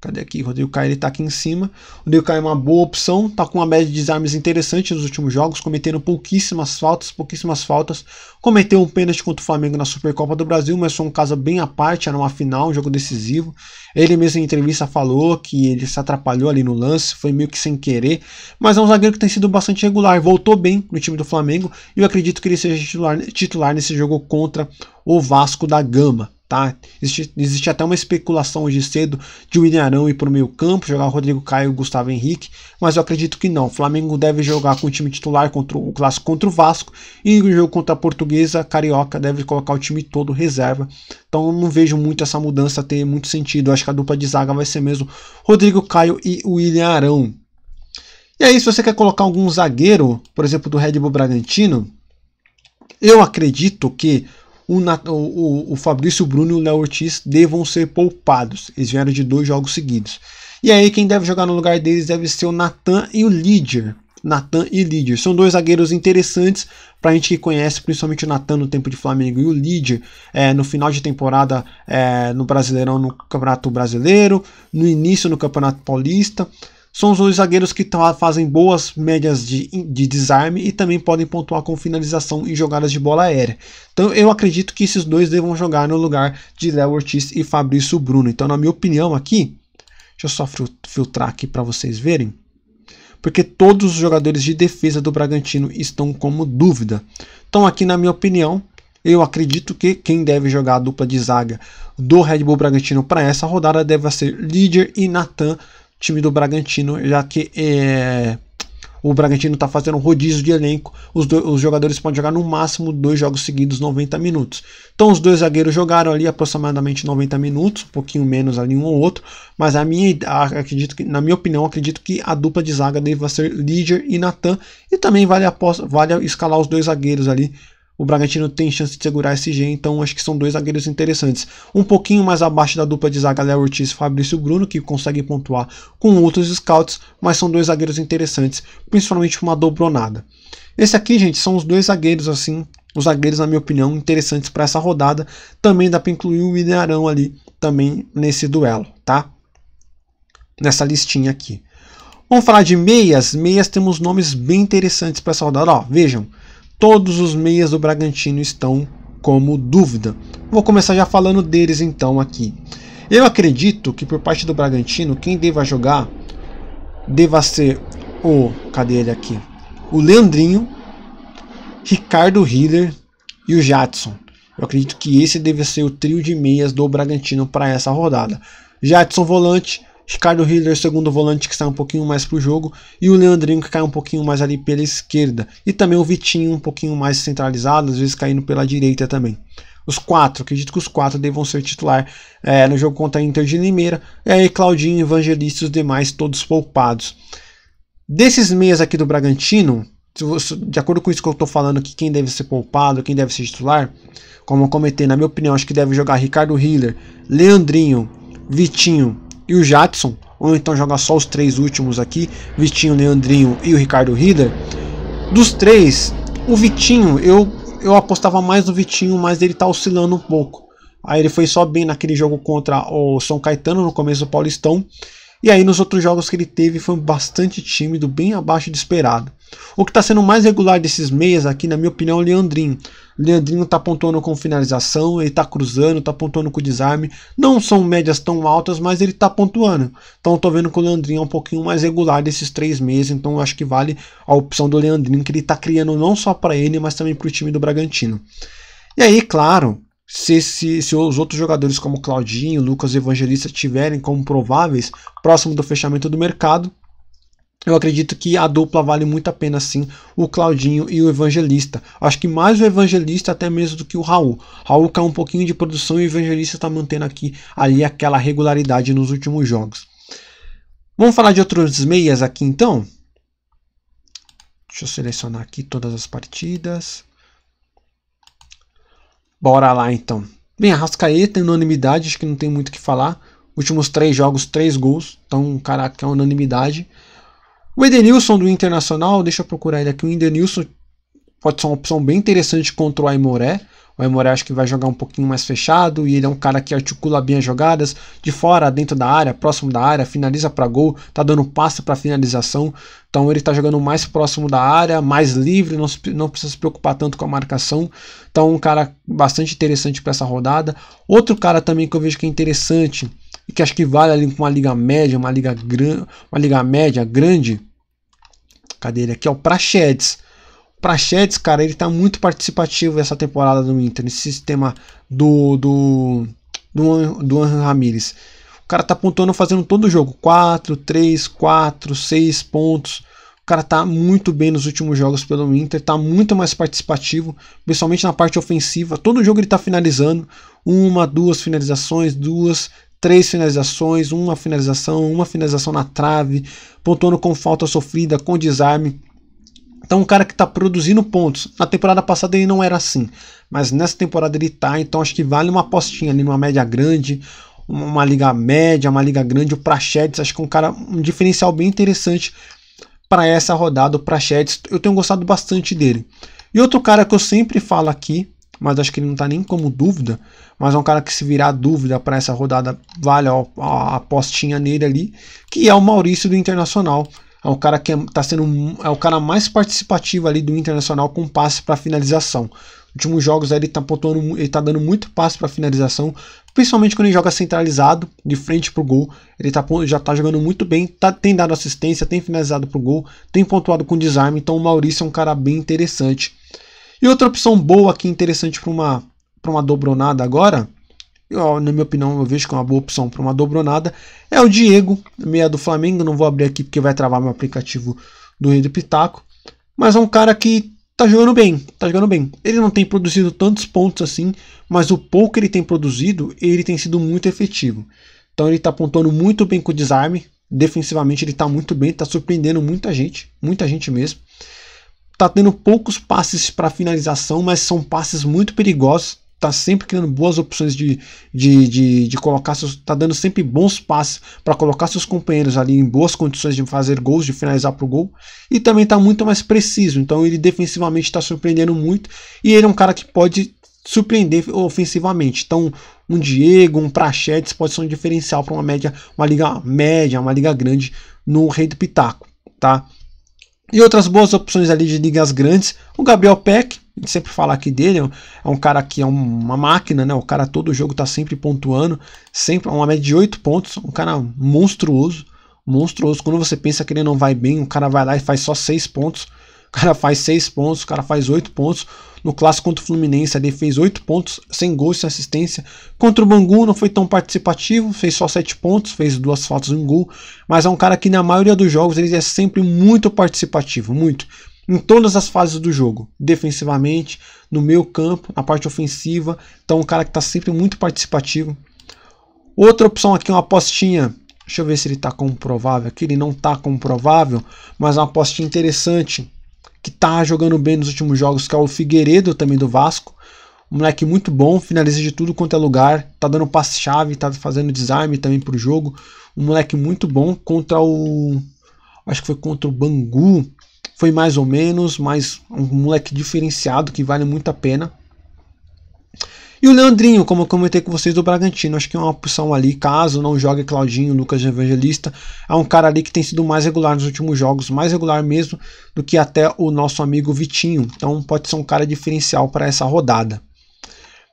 Cadê aqui? Rodrigo Caio ele tá aqui em cima. O Rodrigo Caio é uma boa opção, tá com uma média de desarmes interessante nos últimos jogos, cometendo pouquíssimas faltas, pouquíssimas faltas. Cometeu um pênalti contra o Flamengo na Supercopa do Brasil, mas foi um caso bem à parte, era uma final, um jogo decisivo. Ele mesmo em entrevista falou que ele se atrapalhou ali no lance, foi meio que sem querer, mas é um zagueiro que tem sido bastante regular, voltou bem no time do Flamengo e eu acredito que ele seja titular, titular nesse jogo contra o Vasco da Gama. Tá? Existe, existe até uma especulação hoje cedo de William Arão ir para o meio campo, jogar Rodrigo Caio e Gustavo Henrique, mas eu acredito que não. O Flamengo deve jogar com o time titular contra o, clássico contra o Vasco e no jogo contra a Portuguesa, Carioca deve colocar o time todo reserva. Então eu não vejo muito essa mudança ter muito sentido. Eu acho que a dupla de zaga vai ser mesmo Rodrigo Caio e William Arão. E aí, se você quer colocar algum zagueiro, por exemplo, do Red Bull Bragantino, eu acredito que o, o, o Fabrício Bruno e o Léo Ortiz devam ser poupados. Eles vieram de dois jogos seguidos. E aí quem deve jogar no lugar deles deve ser o Natan e o Líder. Natan e Líder. São dois zagueiros interessantes para a gente que conhece, principalmente o Natan no tempo de Flamengo e o Líder é, no final de temporada é, no Brasileirão, no Campeonato Brasileiro, no início no Campeonato Paulista. São os dois zagueiros que tá, fazem boas médias de, de desarme e também podem pontuar com finalização em jogadas de bola aérea. Então eu acredito que esses dois devam jogar no lugar de Léo Ortiz e Fabrício Bruno. Então, na minha opinião, aqui, deixa eu só filtrar aqui para vocês verem porque todos os jogadores de defesa do Bragantino estão como dúvida. Então, aqui na minha opinião, eu acredito que quem deve jogar a dupla de zaga do Red Bull Bragantino para essa rodada deve ser Líder e Natan time do Bragantino, já que é, o Bragantino está fazendo um rodízio de elenco. Os, os, jogadores podem jogar no máximo dois jogos seguidos, 90 minutos. Então, os dois zagueiros jogaram ali aproximadamente 90 minutos, um pouquinho menos ali um ou outro. Mas a minha, acredito que, na minha opinião, acredito que a dupla de zaga deva ser Líder e Natan. E também vale, a, vale escalar os dois zagueiros ali o Bragantino tem chance de segurar esse G, então acho que são dois zagueiros interessantes. Um pouquinho mais abaixo da dupla de zaga Léo Ortiz e Fabrício Bruno, que consegue pontuar com outros scouts, mas são dois zagueiros interessantes, principalmente uma dobronada. Esse aqui, gente, são os dois zagueiros, assim, os zagueiros, na minha opinião, interessantes para essa rodada. Também dá para incluir o Ilharão ali, também nesse duelo, tá? Nessa listinha aqui. Vamos falar de meias. Meias temos nomes bem interessantes para essa rodada. Ó, vejam, todos os meias do Bragantino estão como dúvida. Vou começar já falando deles então aqui. Eu acredito que por parte do Bragantino, quem deva jogar deva ser o. Cadê ele aqui? O Leandrinho, Ricardo Hiller e o Jatson. Eu acredito que esse deve ser o trio de meias do Bragantino para essa rodada. Jatson volante, Ricardo Hiller, segundo volante que sai um pouquinho mais para o jogo, e o Leandrinho que cai um pouquinho mais ali pela esquerda, e também o Vitinho um pouquinho mais centralizado, às vezes caindo pela direita também. Os quatro, acredito que os quatro devam ser titular é, no jogo contra a Inter de Limeira, e aí Claudinho, Evangelista e os demais todos poupados. Desses meias aqui do Bragantino, de acordo com isso que eu estou falando, que quem deve ser poupado, quem deve ser titular, como eu comentei, na minha opinião, acho que deve jogar Ricardo Hiller, Leandrinho, Vitinho e o Jackson ou então joga só os três últimos aqui, Vitinho, Leandrinho e o Ricardo Rieder. Dos três, o Vitinho, eu, eu apostava mais no Vitinho, mas ele tá oscilando um pouco. Aí ele foi só bem naquele jogo contra o São Caetano no começo do Paulistão. E aí nos outros jogos que ele teve foi bastante tímido, bem abaixo do esperado. O que está sendo mais regular desses meias aqui, na minha opinião, é o Leandrinho. Leandrinho está pontuando com finalização, ele está cruzando, está pontuando com desarme. Não são médias tão altas, mas ele está pontuando. Então estou vendo que o Leandrinho é um pouquinho mais regular desses três meses. Então acho que vale a opção do Leandrinho, que ele está criando não só para ele, mas também para o time do Bragantino. E aí, claro, se, se, se, os outros jogadores como Claudinho, Lucas Evangelista tiverem como prováveis próximo do fechamento do mercado, eu acredito que a dupla vale muito a pena sim, o Claudinho e o Evangelista. Acho que mais o Evangelista até mesmo do que o Raul. Raul cai um pouquinho de produção e o Evangelista está mantendo aqui ali aquela regularidade nos últimos jogos. Vamos falar de outros meias aqui então? Deixa eu selecionar aqui todas as partidas. Bora lá então. Bem, Arrascaeta, unanimidade, acho que não tem muito o que falar. Últimos três jogos, três gols. Então, um cara que é unanimidade. O Edenilson do Internacional, deixa eu procurar ele aqui. O Edenilson pode ser uma opção bem interessante contra o Aimoré. O Aimoré acho que vai jogar um pouquinho mais fechado e ele é um cara que articula bem as jogadas, de fora, dentro da área, próximo da área, finaliza para gol, tá dando passe para finalização. Então ele tá jogando mais próximo da área, mais livre, não, não precisa se preocupar tanto com a marcação. Então um cara bastante interessante para essa rodada. Outro cara também que eu vejo que é interessante e que acho que vale ali com uma liga média, uma liga grande, uma liga média grande, Cadê ele aqui? É o Prachedes. O Prachedes, cara, ele tá muito participativo essa temporada do Inter, nesse sistema do do do, do Ramires O cara tá pontuando fazendo todo o jogo, 4, 3, 4, 6 pontos. O cara tá muito bem nos últimos jogos pelo Inter, tá muito mais participativo, principalmente na parte ofensiva. Todo jogo ele tá finalizando, uma, duas finalizações, duas, três finalizações, uma finalização, uma finalização na trave, pontuando com falta sofrida, com desarme. Então, um cara que está produzindo pontos. Na temporada passada ele não era assim, mas nessa temporada ele está, então acho que vale uma apostinha ali numa média grande, uma liga média, uma liga grande. O Prachetes, acho que é um cara, um diferencial bem interessante para essa rodada. O Prachetes, eu tenho gostado bastante dele. E outro cara que eu sempre falo aqui, mas acho que ele não está nem como dúvida. Mas é um cara que, se virar dúvida para essa rodada, vale a, apostinha nele ali, que é o Maurício do Internacional. É o cara que está é, sendo é o cara mais participativo ali do Internacional com passe para finalização. Últimos jogos ele está pontuando, ele tá dando muito passe para finalização, principalmente quando ele joga centralizado, de frente pro gol. Ele tá, já está jogando muito bem, tá, tem dado assistência, tem finalizado pro gol, tem pontuado com desarme. Então o Maurício é um cara bem interessante e outra opção boa aqui, interessante para uma, uma dobronada agora, eu, na minha opinião, eu vejo que é uma boa opção para uma dobronada, é o Diego, meia do Flamengo. Não vou abrir aqui porque vai travar meu aplicativo do Rio do Pitaco. Mas é um cara que tá jogando bem, tá jogando bem. Ele não tem produzido tantos pontos assim, mas o pouco que ele tem produzido, ele tem sido muito efetivo. Então ele tá pontuando muito bem com o desarme, defensivamente ele tá muito bem, tá surpreendendo muita gente, muita gente mesmo tá tendo poucos passes para finalização, mas são passes muito perigosos. Tá sempre criando boas opções de, de, de, de colocar seus. Tá dando sempre bons passes para colocar seus companheiros ali em boas condições de fazer gols, de finalizar pro gol. E também tá muito mais preciso. Então ele defensivamente está surpreendendo muito. E ele é um cara que pode surpreender ofensivamente. Então, um Diego, um Prachetes pode ser um diferencial para uma média, uma liga média, uma liga grande no Rei do Pitaco, tá? E outras boas opções ali de ligas grandes, o Gabriel Peck, a gente sempre fala aqui dele, é um cara que é uma máquina, né? O cara todo jogo tá sempre pontuando, sempre uma média de 8 pontos, um cara monstruoso, monstruoso. Quando você pensa que ele não vai bem, o cara vai lá e faz só 6 pontos, o cara faz 6 pontos, o cara faz 8 pontos. No clássico contra o Fluminense, ali fez 8 pontos, sem gols, sem assistência. Contra o Bangu não foi tão participativo, fez só 7 pontos, fez duas faltas e um gol. Mas é um cara que na maioria dos jogos ele é sempre muito participativo, muito. Em todas as fases do jogo, defensivamente, no meio campo, na parte ofensiva. Então, é um cara que está sempre muito participativo. Outra opção aqui, uma apostinha Deixa eu ver se ele está comprovável aqui. Ele não está comprovável, mas é uma apostinha interessante que tá jogando bem nos últimos jogos, que é o Figueiredo também do Vasco. Um moleque muito bom, finaliza de tudo quanto é lugar, tá dando passe-chave, tá fazendo desarme também pro jogo. Um moleque muito bom contra o. Acho que foi contra o Bangu. Foi mais ou menos, mas um moleque diferenciado que vale muito a pena. E o Leandrinho, como eu comentei com vocês, do Bragantino. Acho que é uma opção ali, caso não jogue Claudinho, Lucas Evangelista. É um cara ali que tem sido mais regular nos últimos jogos, mais regular mesmo do que até o nosso amigo Vitinho. Então pode ser um cara diferencial para essa rodada.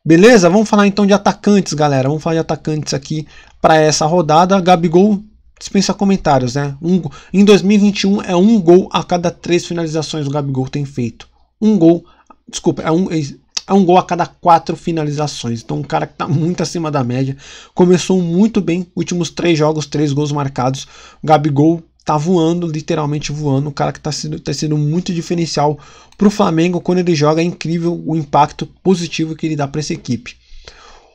Beleza? Vamos falar então de atacantes, galera. Vamos falar de atacantes aqui para essa rodada. Gabigol dispensa comentários, né? Um, em 2021 é um gol a cada três finalizações o Gabigol tem feito. Um gol, desculpa, é um, é um gol a cada quatro finalizações. Então, um cara que está muito acima da média. Começou muito bem, últimos três jogos, três gols marcados. O Gabigol está voando, literalmente voando. Um cara que está sendo, tá sendo muito diferencial para o Flamengo quando ele joga. É incrível o impacto positivo que ele dá para essa equipe.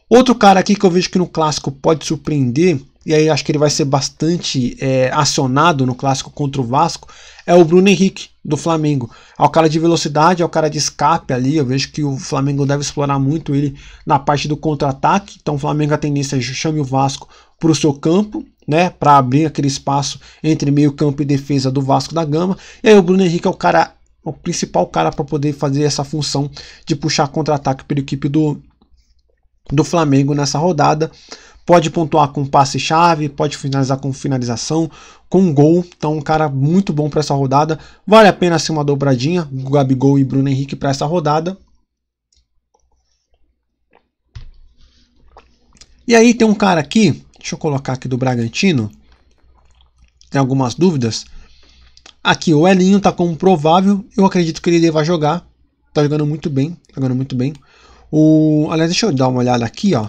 Outro cara aqui que eu vejo que no clássico pode surpreender, e aí acho que ele vai ser bastante é, acionado no clássico contra o Vasco, é o Bruno Henrique do Flamengo. É o cara de velocidade, é o cara de escape ali. Eu vejo que o Flamengo deve explorar muito ele na parte do contra-ataque. Então o Flamengo a tendência é chame o Vasco para o seu campo, né, para abrir aquele espaço entre meio campo e defesa do Vasco da Gama. E aí o Bruno Henrique é o cara, o principal cara para poder fazer essa função de puxar contra-ataque pela equipe do do Flamengo nessa rodada pode pontuar com passe-chave, pode finalizar com finalização, com gol. Então, um cara muito bom para essa rodada. Vale a pena ser uma dobradinha, Gabigol e Bruno Henrique para essa rodada. E aí tem um cara aqui, deixa eu colocar aqui do Bragantino. Tem algumas dúvidas. Aqui o Elinho tá como provável, eu acredito que ele deva jogar. Tá jogando muito bem, tá jogando muito bem. O, aliás, deixa eu dar uma olhada aqui, ó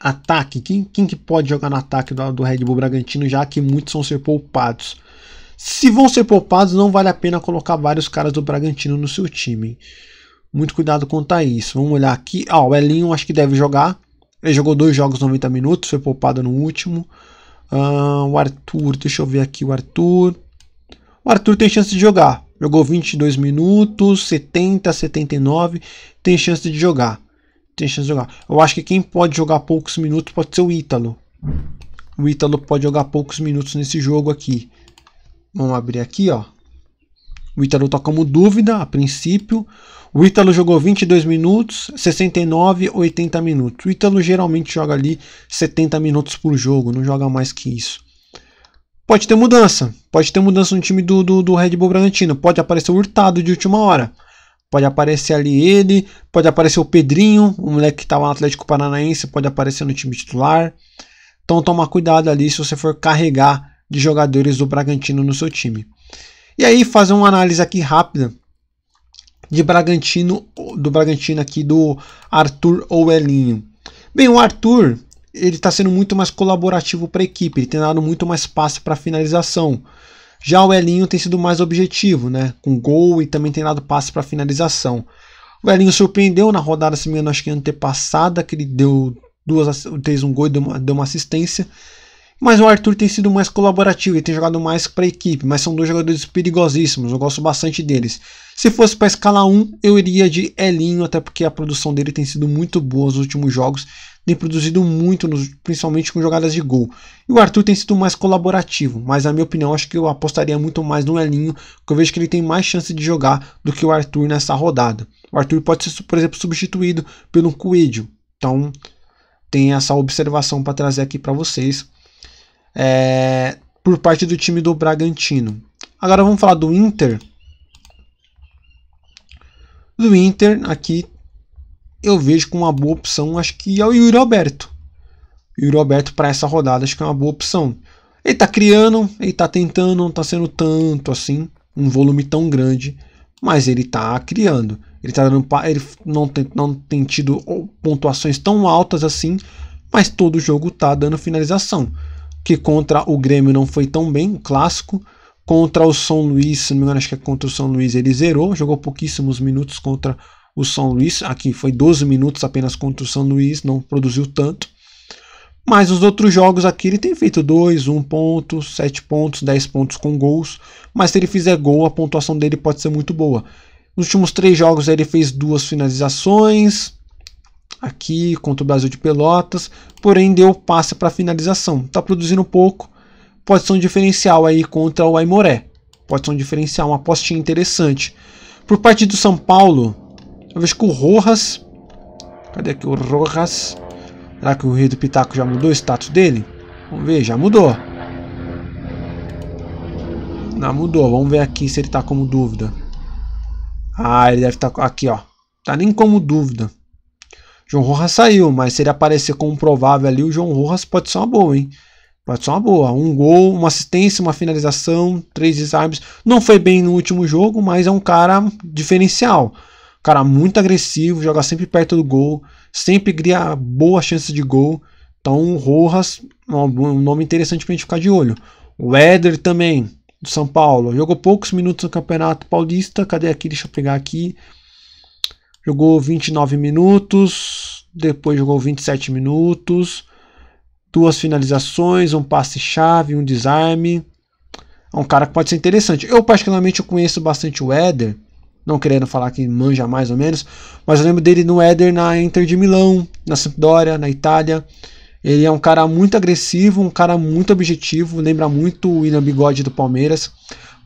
ataque, quem, quem que pode jogar no ataque do, do Red Bull Bragantino, já que muitos vão ser poupados. Se vão ser poupados, não vale a pena colocar vários caras do Bragantino no seu time. Muito cuidado quanto a isso. Vamos olhar aqui. Ah, o Elinho acho que deve jogar. Ele jogou dois jogos 90 minutos, foi poupado no último. Ah, o Arthur, deixa eu ver aqui o Arthur. O Arthur tem chance de jogar. Jogou 22 minutos, 70, 79, tem chance de jogar de jogar. Eu acho que quem pode jogar poucos minutos pode ser o Ítalo. O Ítalo pode jogar poucos minutos nesse jogo aqui. Vamos abrir aqui, ó. O Ítalo tá como dúvida a princípio. O Ítalo jogou 22 minutos, 69, 80 minutos. O Ítalo geralmente joga ali 70 minutos por jogo, não joga mais que isso. Pode ter mudança, pode ter mudança no time do, do, do Red Bull Bragantino. Pode aparecer o Hurtado de última hora. Pode aparecer ali ele, pode aparecer o Pedrinho, o moleque que estava tá no Atlético Paranaense, pode aparecer no time titular. Então toma cuidado ali se você for carregar de jogadores do Bragantino no seu time. E aí fazer uma análise aqui rápida de Bragantino, do Bragantino aqui do Arthur ou Elinho. Bem, o Arthur, ele está sendo muito mais colaborativo para a equipe, ele tem dado muito mais espaço para finalização. Já o Elinho tem sido mais objetivo, né? Com gol e também tem dado passe para finalização. O Elinho surpreendeu na rodada, semana, acho que antepassada, que ele deu duas, fez um gol e deu uma, deu uma assistência. Mas o Arthur tem sido mais colaborativo e tem jogado mais para a equipe, mas são dois jogadores perigosíssimos, eu gosto bastante deles. Se fosse para escalar um, eu iria de Elinho, até porque a produção dele tem sido muito boa nos últimos jogos tem produzido muito, nos, principalmente com jogadas de gol. E o Arthur tem sido mais colaborativo, mas na minha opinião acho que eu apostaria muito mais no Elinho, que eu vejo que ele tem mais chance de jogar do que o Arthur nessa rodada. O Arthur pode ser, por exemplo, substituído pelo Coelho. Então, tem essa observação para trazer aqui para vocês. É, por parte do time do Bragantino. Agora vamos falar do Inter. Do Inter, aqui eu vejo como uma boa opção, acho que é o Yuri Alberto. Yuri Alberto para essa rodada, acho que é uma boa opção. Ele está criando, ele está tentando, não está sendo tanto assim, um volume tão grande, mas ele está criando. Ele tá dando, ele não tem, não tem tido pontuações tão altas assim, mas todo jogo está dando finalização. Que contra o Grêmio não foi tão bem, clássico. Contra o São Luís, se não me engano, acho que é contra o São Luís, ele zerou, jogou pouquíssimos minutos contra o São Luís. Aqui foi 12 minutos apenas contra o São Luís, não produziu tanto. Mas os outros jogos aqui ele tem feito 2, 1 um ponto, 7 pontos, 10 pontos com gols. Mas se ele fizer gol, a pontuação dele pode ser muito boa. Nos últimos três jogos ele fez duas finalizações, aqui contra o Brasil de Pelotas, porém deu passe para finalização. Está produzindo pouco, pode ser um diferencial aí contra o Aimoré. Pode ser um diferencial, uma apostinha interessante. Por parte do São Paulo, Talvez com o Rojas. Cadê aqui o Rojas? Será que o Rei do Pitaco já mudou o status dele? Vamos ver, já mudou. Não, mudou. Vamos ver aqui se ele tá como dúvida. Ah, ele deve estar tá aqui, ó. Tá nem como dúvida. João Rojas saiu, mas se ele aparecer como provável ali, o João Rojas pode ser uma boa, hein? Pode ser uma boa. Um gol, uma assistência, uma finalização, três desarmes. Não foi bem no último jogo, mas é um cara diferencial. Cara muito agressivo, joga sempre perto do gol, sempre cria boas chances de gol. Então, Rojas, um nome interessante pra gente ficar de olho. O Éder também, do São Paulo, jogou poucos minutos no Campeonato Paulista. Cadê aqui? Deixa eu pegar aqui. Jogou 29 minutos, depois jogou 27 minutos, duas finalizações, um passe-chave, um desarme. É um cara que pode ser interessante. Eu, particularmente, eu conheço bastante o Éder não querendo falar que manja mais ou menos, mas eu lembro dele no Éder na Inter de Milão, na Sampdoria, na Itália. Ele é um cara muito agressivo, um cara muito objetivo, lembra muito o William Bigode do Palmeiras.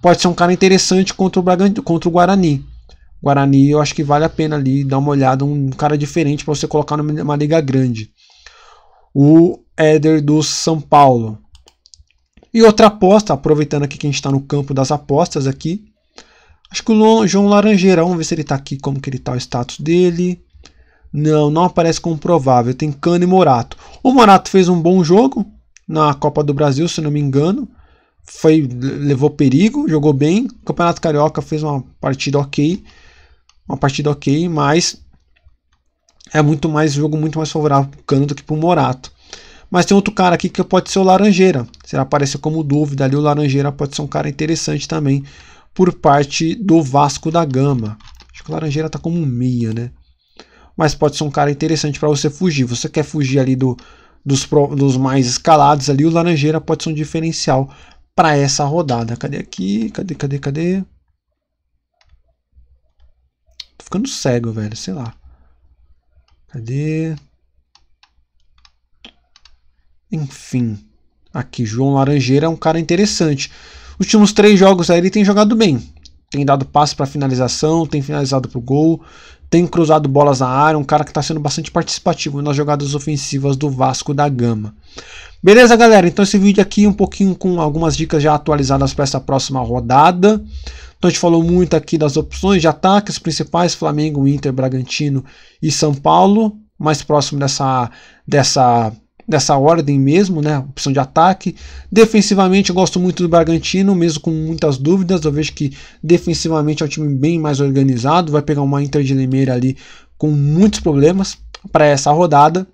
Pode ser um cara interessante contra o, contra o Guarani. Guarani, eu acho que vale a pena ali dar uma olhada, um cara diferente para você colocar numa liga grande. O Éder do São Paulo. E outra aposta, aproveitando aqui que a gente está no campo das apostas aqui, Acho que o João Laranjeira, vamos ver se ele está aqui, como que ele está o status dele. Não, não aparece como provável, tem Cano e Morato. O Morato fez um bom jogo na Copa do Brasil, se não me engano. Foi, levou perigo, jogou bem. O Campeonato Carioca fez uma partida ok. Uma partida ok, mas é muito mais jogo muito mais favorável pro Cano do que para o Morato. Mas tem outro cara aqui que pode ser o Laranjeira. Se ele aparecer como dúvida ali, o Laranjeira pode ser um cara interessante também por parte do Vasco da Gama. Acho que o Laranjeira está como um meia, né? Mas pode ser um cara interessante para você fugir. Você quer fugir ali do, dos, dos mais escalados ali, o Laranjeira pode ser um diferencial para essa rodada. Cadê aqui? Cadê, cadê, cadê? Tô ficando cego, velho, sei lá. Cadê? Enfim, aqui João Laranjeira é um cara interessante. Os últimos três jogos aí ele tem jogado bem. Tem dado passe para finalização, tem finalizado para o gol, tem cruzado bolas na área, um cara que está sendo bastante participativo nas jogadas ofensivas do Vasco da Gama. Beleza, galera? Então esse vídeo aqui um pouquinho com algumas dicas já atualizadas para essa próxima rodada. Então a gente falou muito aqui das opções de ataque, principais, Flamengo, Inter, Bragantino e São Paulo. Mais próximo dessa, dessa dessa ordem mesmo, né? Opção de ataque. Defensivamente, eu gosto muito do Bragantino, mesmo com muitas dúvidas. Eu vejo que defensivamente é um time bem mais organizado. Vai pegar uma Inter de Limeira ali com muitos problemas para essa rodada.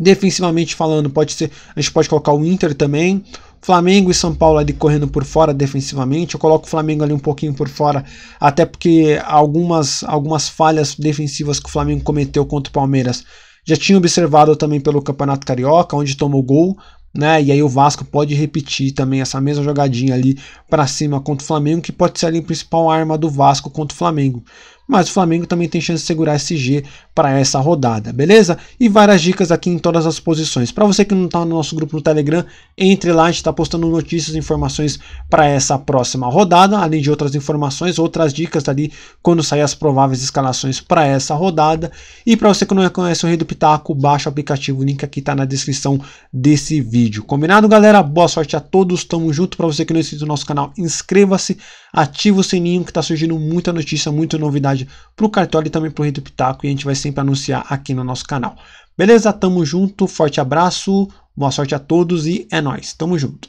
Defensivamente falando, pode ser, a gente pode colocar o Inter também. Flamengo e São Paulo ali correndo por fora defensivamente. Eu coloco o Flamengo ali um pouquinho por fora, até porque algumas, algumas falhas defensivas que o Flamengo cometeu contra o Palmeiras já tinha observado também pelo Campeonato Carioca, onde tomou gol, né? E aí o Vasco pode repetir também essa mesma jogadinha ali para cima contra o Flamengo, que pode ser ali a principal arma do Vasco contra o Flamengo mas o Flamengo também tem chance de segurar esse G para essa rodada, beleza? E várias dicas aqui em todas as posições. Para você que não está no nosso grupo no Telegram, entre lá, a gente está postando notícias e informações para essa próxima rodada, além de outras informações, outras dicas ali quando sair as prováveis escalações para essa rodada. E para você que não conhece o Rei do Pitaco, baixa o aplicativo, o link aqui está na descrição desse vídeo. Combinado, galera? Boa sorte a todos, tamo junto. Para você que não é inscrito no nosso canal, inscreva-se ativa o sininho que está surgindo muita notícia, muita novidade para o cartório e também para o Rei do Pitaco e a gente vai sempre anunciar aqui no nosso canal. Beleza? Tamo junto, forte abraço, boa sorte a todos e é nós. Tamo junto.